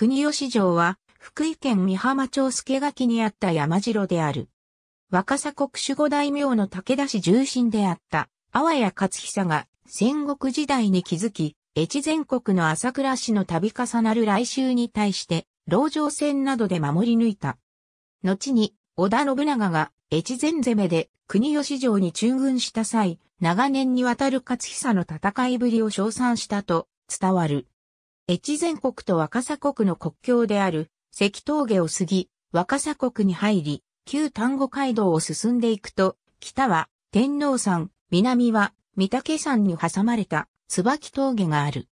国吉城は、福井県美浜町助垣にあった山城である。若狭国守護大名の武田氏重臣であった、阿波谷勝久が戦国時代に築き、越前国の朝倉氏の度重なる来襲に対して、籠城戦などで守り抜いた。後に、織田信長が越前攻めで国吉城に駐軍した際、長年にわたる勝久の戦いぶりを称賛したと伝わる。越前国と若狭国の国境である関峠を過ぎ、若狭国に入り、旧丹後街道を進んでいくと、北は天皇山、南は御岳山に挟まれた椿峠がある。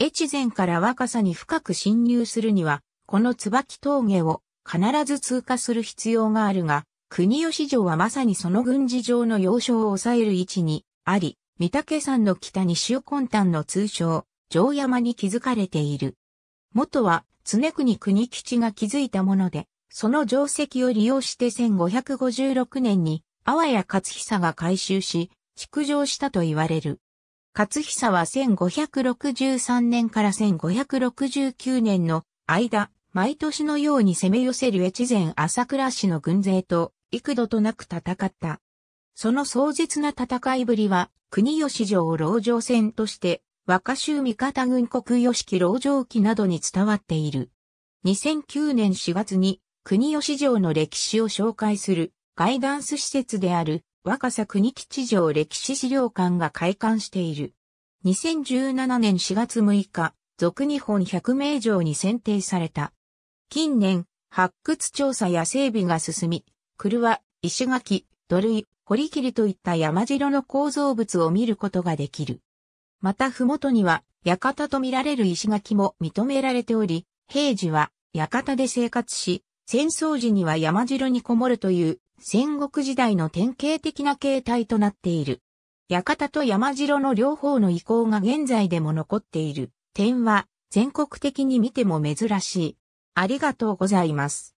越前から若狭に深く侵入するには、この椿峠を必ず通過する必要があるが、国吉城はまさにその軍事上の要衝を抑える位置にあり、御岳山の北に周根丹の通称、城山に築かれている。元は常国国吉が築いたもので、その定石を利用して1556年に、阿波や勝久が改修し、築城したと言われる。勝久は1563年から1569年の間、毎年のように攻め寄せる越前朝倉氏の軍勢と幾度となく戦った。その壮絶な戦いぶりは、国吉城を籠城戦として若州三方軍国様式牢城記などに伝わっている。2009年4月に国吉城の歴史を紹介するガイダンス施設である若狭国吉城歴史資料館が開館している。2017年4月6日、俗日本百名城に選定された。近年、発掘調査や整備が進み、車、石垣、土塁、堀切といった山城の構造物を見ることができる。また麓には、館と見られる石垣も認められており、平時は館で生活し、戦争時には山城にこもるという戦国時代の典型的な形態となっている。館と山城の両方の遺構が現在でも残っている点は全国的に見ても珍しい。ありがとうございます。